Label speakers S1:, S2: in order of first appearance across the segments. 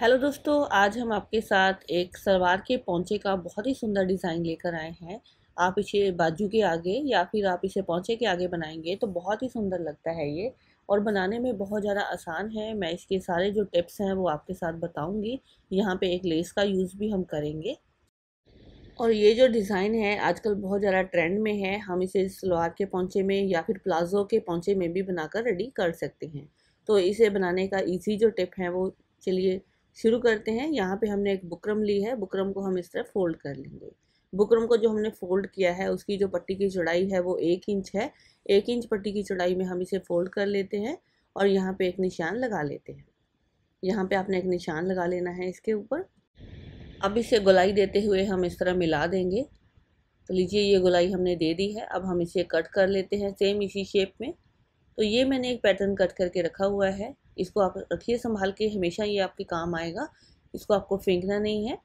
S1: hello दोस्तों आज हम आपके साथ एक सलवार के पौचे का बहुत ही सुंदर डिज़ाइन लेकर आए हैं आप इसे बाजू के आगे या फिर आप इसे पौचे के आगे बनाएंगे तो बहुत ही सुंदर लगता है ये और बनाने में बहुत ज़्यादा आसान है मैं इसके सारे जो टिप्स हैं वो आपके साथ बताऊंगी यहाँ पे एक लेस का यूज़ भी हम करेंगे और ये जो डिज़ाइन है आजकल बहुत ज़्यादा ट्रेंड में है हम इसे सलवार के पौचे में या फिर प्लाजो के पौचे में भी बनाकर रेडी कर सकते हैं तो इसे बनाने का ईजी जो टिप है वो चलिए शुरू करते हैं यहाँ पे हमने एक बुकरम ली है बुकरम को हम इस तरह फोल्ड कर लेंगे बुकरम को जो हमने फोल्ड किया है उसकी जो पट्टी की चौड़ाई है वो एक इंच है एक इंच पट्टी की चौड़ाई में हम इसे फोल्ड कर लेते हैं और यहाँ पे एक निशान लगा लेते हैं यहाँ पे आपने एक निशान लगा लेना है इसके ऊपर अब इसे गुलाई देते हुए हम इस तरह मिला देंगे तो लीजिए ये गुलाई हमने दे दी है अब हम इसे कट कर लेते हैं सेम इसी शेप में तो ये मैंने एक पैटर्न कट करके रखा हुआ है इसको आप रखिए संभाल के हमेशा ये आपके काम आएगा इसको आपको फेंकना नहीं है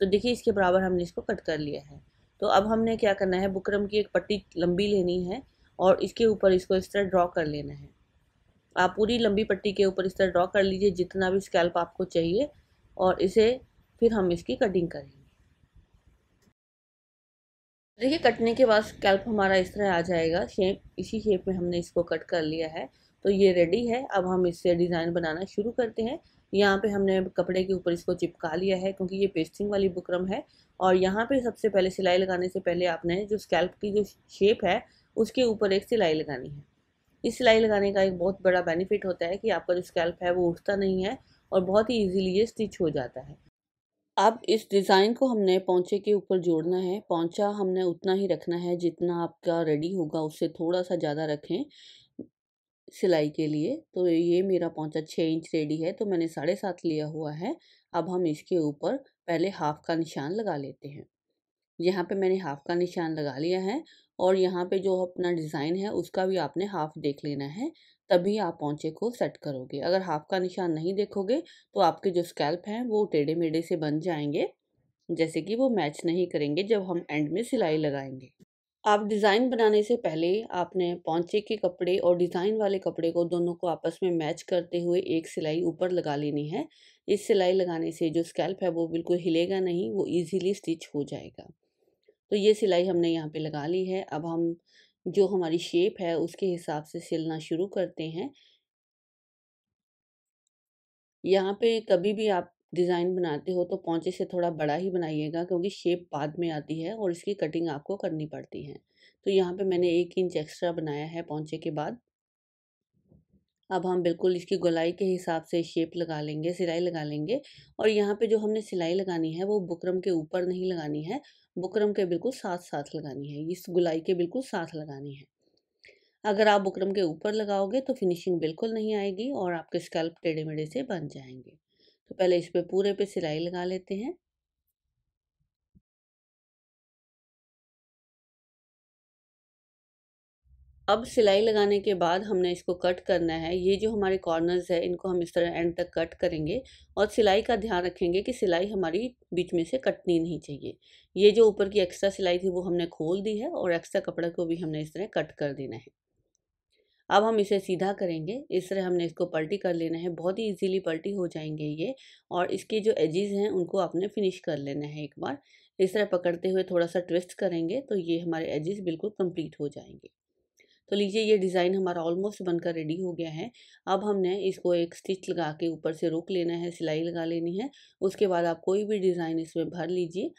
S1: तो देखिए इसके बराबर हमने इसको कट कर लिया है तो अब हमने क्या करना है बुकरम की एक पट्टी लंबी लेनी है और इसके ऊपर इसको इस तरह ड्रॉ कर लेना है आप पूरी लंबी पट्टी के ऊपर इस तरह ड्रॉ कर लीजिए जितना भी स्कैल्प आपको चाहिए और इसे फिर हम इसकी कटिंग करेंगे देखिए कटने के बाद स्कैल्प हमारा इस तरह आ जाएगा शेप इसी शेप में हमने इसको कट कर लिया है तो ये रेडी है अब हम इससे डिज़ाइन बनाना शुरू करते हैं यहाँ पे हमने कपड़े के ऊपर इसको चिपका लिया है क्योंकि ये पेस्टिंग वाली बुकरम है और यहाँ पे सबसे पहले सिलाई लगाने से पहले आपने जो स्कैल्प की जो शेप है उसके ऊपर एक सिलाई लगानी है इस सिलाई लगाने का एक बहुत बड़ा बेनिफिट होता है कि आपका जो स्कैल्प है वो उठता नहीं है और बहुत ही ईजिली ये स्टिच हो जाता है अब इस डिज़ाइन को हमने पौंचे के ऊपर जोड़ना है पौचा हमने उतना ही रखना है जितना आपका रेडी होगा उससे थोड़ा सा ज़्यादा रखें सिलाई के लिए तो ये मेरा पौंचा छः इंच रेडी है तो मैंने साढ़े सात लिया हुआ है अब हम इसके ऊपर पहले हाफ़ का निशान लगा लेते हैं यहाँ पे मैंने हाफ़ का निशान लगा लिया है और यहाँ पे जो अपना डिज़ाइन है उसका भी आपने हाफ देख लेना है तभी आप पौंचे को सेट करोगे अगर हाफ का निशान नहीं देखोगे तो आपके जो स्कैल्प हैं वो टेढ़े मेढ़े से बन जाएंगे जैसे कि वो मैच नहीं करेंगे जब हम एंड में सिलाई लगाएंगे आप डिज़ाइन बनाने से पहले आपने पौचे के कपड़े और डिज़ाइन वाले कपड़े को दोनों को आपस में मैच करते हुए एक सिलाई ऊपर लगा लेनी है इस सिलाई लगाने से जो स्कैल्प है वो बिल्कुल हिलेगा नहीं वो इजीली स्टिच हो जाएगा तो ये सिलाई हमने यहाँ पे लगा ली है अब हम जो हमारी शेप है उसके हिसाब से सिलना शुरू करते हैं यहाँ पे कभी भी आप डिज़ाइन बनाते हो तो पौचे से थोड़ा बड़ा ही बनाइएगा क्योंकि शेप बाद में आती है और इसकी कटिंग आपको करनी पड़ती है तो यहाँ पे मैंने एक इंच एक्स्ट्रा बनाया है पौचे के बाद अब हम बिल्कुल इसकी गोलाई के हिसाब से शेप लगा लेंगे सिलाई लगा लेंगे और यहाँ पे जो हमने सिलाई लगानी है वो बुकरम के ऊपर नहीं लगानी है बुकरम के बिल्कुल साथ साथ लगानी है इस गुलाई के बिल्कुल साथ लगानी है अगर आप बुकरम के ऊपर लगाओगे तो फिनिशिंग बिल्कुल नहीं आएगी और आपके स्कैल्प टेढ़े मेढ़े से बन जाएंगे तो पहले इस पर पूरे पे सिलाई लगा लेते हैं अब सिलाई लगाने के बाद हमने इसको कट करना है ये जो हमारे कॉर्नर्स है इनको हम इस तरह एंड तक कट करेंगे और सिलाई का ध्यान रखेंगे कि सिलाई हमारी बीच में से कटनी नहीं चाहिए ये जो ऊपर की एक्स्ट्रा सिलाई थी वो हमने खोल दी है और एक्स्ट्रा कपड़ा को भी हमने इस तरह कट कर देना है अब हम इसे सीधा करेंगे इस तरह हमने इसको पलटी कर लेना है बहुत ही ईजीली पलटी हो जाएंगे ये और इसके जो एजेस हैं उनको आपने फिनिश कर लेना है एक बार इस तरह पकड़ते हुए थोड़ा सा ट्विस्ट करेंगे तो ये हमारे एजेस बिल्कुल कंप्लीट हो जाएंगे तो लीजिए ये डिज़ाइन हमारा ऑलमोस्ट बनकर रेडी हो गया है अब हमने इसको एक स्टिच लगा के ऊपर से रोक लेना है सिलाई लगा लेनी है उसके बाद आप कोई भी डिज़ाइन इसमें भर लीजिए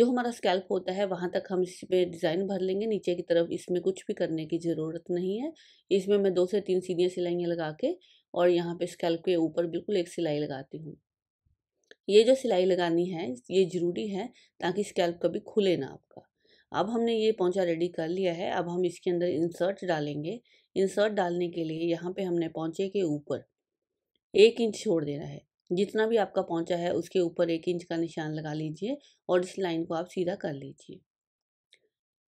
S1: जो हमारा स्कैल्प होता है वहाँ तक हम इस पर डिज़ाइन भर लेंगे नीचे की तरफ इसमें कुछ भी करने की ज़रूरत नहीं है इसमें मैं दो से तीन सीधियाँ सिलाइयाँ लगा के और यहाँ पे स्कैल्प के ऊपर बिल्कुल एक सिलाई लगाती हूँ ये जो सिलाई लगानी है ये ज़रूरी है ताकि स्कैल्प कभी खुले ना आपका अब हमने ये पौचा रेडी कर लिया है अब हम इसके अंदर इंसर्ट डालेंगे इंसर्ट डालने के लिए यहाँ पे हमने पौचे के ऊपर एक इंच छोड़ देना है जितना भी आपका पौचा है उसके ऊपर एक इंच का निशान लगा लीजिए और इस लाइन को आप सीधा कर लीजिए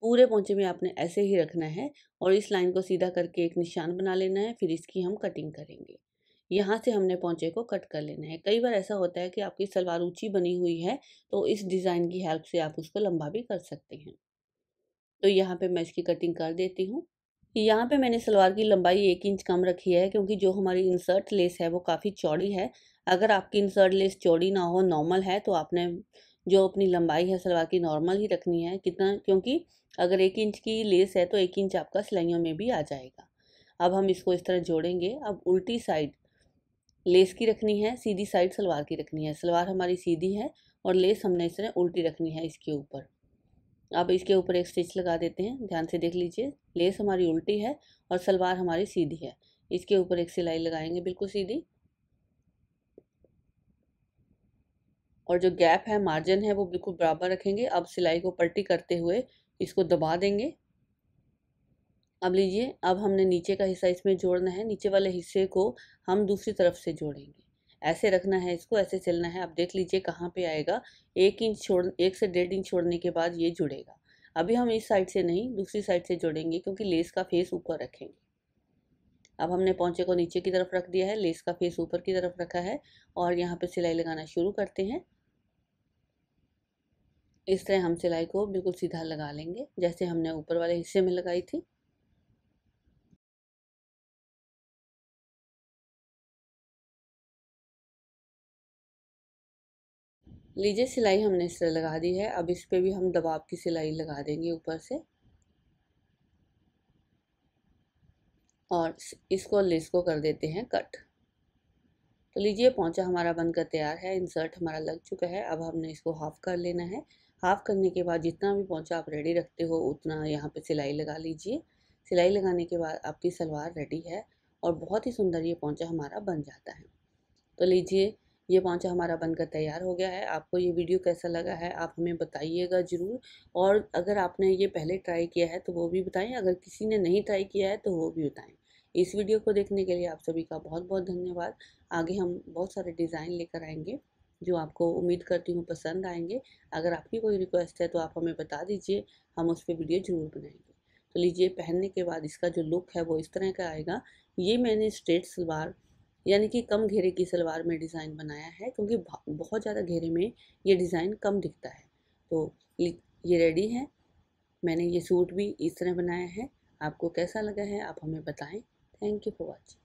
S1: पूरे पौचे में आपने ऐसे ही रखना है और इस लाइन को सीधा करके एक निशान बना लेना है फिर इसकी हम कटिंग करेंगे यहाँ से हमने पौचे को कट कर लेना है कई बार ऐसा होता है कि आपकी सलवार ऊंची बनी हुई है तो इस डिज़ाइन की हेल्प से आप उसको लंबा भी कर सकते हैं तो यहाँ पे मैं इसकी कटिंग कर देती हूँ यहाँ पे मैंने सलवार की लंबाई एक इंच कम रखी है क्योंकि जो हमारी इंसर्ट लेस है वो काफ़ी चौड़ी है अगर आपकी इंसर्ट लेस चौड़ी ना हो नॉर्मल है तो आपने जो अपनी लंबाई है सलवार की नॉर्मल ही रखनी है कितना क्योंकि अगर एक इंच की लेस है तो एक इंच आपका सिलाइयों में भी आ जाएगा अब हम इसको इस तरह जोड़ेंगे अब उल्टी साइड लेस की रखनी है सीधी साइड सलवार की रखनी है सलवार हमारी सीधी है और लेस हमने इस तरह उल्टी रखनी है इसके ऊपर अब इसके ऊपर एक स्टिच लगा देते हैं ध्यान से देख लीजिए लेस हमारी उल्टी है और सलवार हमारी सीधी है इसके ऊपर एक सिलाई लगाएंगे बिल्कुल सीधी और जो गैप है मार्जिन है वो बिल्कुल बराबर रखेंगे अब सिलाई को पलटी करते हुए इसको दबा देंगे अब लीजिए अब हमने नीचे का हिस्सा इसमें जोड़ना है नीचे वाले हिस्से को हम दूसरी तरफ से जोड़ेंगे ऐसे रखना है इसको ऐसे सिलना है आप देख लीजिए कहाँ पे आएगा एक इंच छोड़ एक से डेढ़ इंच छोड़ने के बाद ये जुड़ेगा अभी हम इस साइड से नहीं दूसरी साइड से जोड़ेंगे क्योंकि लेस का फेस ऊपर रखेंगे अब हमने पौचे को नीचे की तरफ रख दिया है लेस का फेस ऊपर की तरफ रखा है और यहाँ पर सिलाई लगाना शुरू करते हैं इस तरह हम सिलाई को बिल्कुल सीधा लगा लेंगे जैसे हमने ऊपर वाले हिस्से में लगाई थी लीजिए सिलाई हमने इस तरह लगा दी है अब इस पर भी हम दबाव की सिलाई लगा देंगे ऊपर से और इसको लेस को कर देते हैं कट तो लीजिए पहुंचा हमारा बनकर तैयार है इंसर्ट हमारा लग चुका है अब हमने इसको हाफ कर लेना है हाफ करने के बाद जितना भी पहुंचा आप रेडी रखते हो उतना यहाँ पे सिलाई लगा लीजिए सिलाई लगाने के बाद आपकी सलवार रेडी है और बहुत ही सुंदर ये पहुंचा हमारा बन जाता है तो लीजिए ये पोंछा हमारा बनकर तैयार हो गया है आपको ये वीडियो कैसा लगा है आप हमें बताइएगा ज़रूर और अगर आपने ये पहले ट्राई किया है तो वो भी बताएं अगर किसी ने नहीं ट्राई किया है तो वो भी बताएं इस वीडियो को देखने के लिए आप सभी का बहुत बहुत धन्यवाद आगे हम बहुत सारे डिज़ाइन लेकर आएंगे जो आपको उम्मीद करती हूँ पसंद आएंगे अगर आपकी कोई रिक्वेस्ट है तो आप हमें बता दीजिए हम उस पर वीडियो ज़रूर बनाएंगे तो लीजिए पहनने के बाद इसका जो लुक है वो इस तरह का आएगा ये मैंने स्ट्रेट सलवार यानी कि कम घेरे की सलवार में डिज़ाइन बनाया है क्योंकि बहुत ज़्यादा घेरे में ये डिज़ाइन कम दिखता है तो ये रेडी है मैंने ये सूट भी इस तरह बनाया है आपको कैसा लगा है आप हमें बताएं थैंक यू फॉर वॉचिंग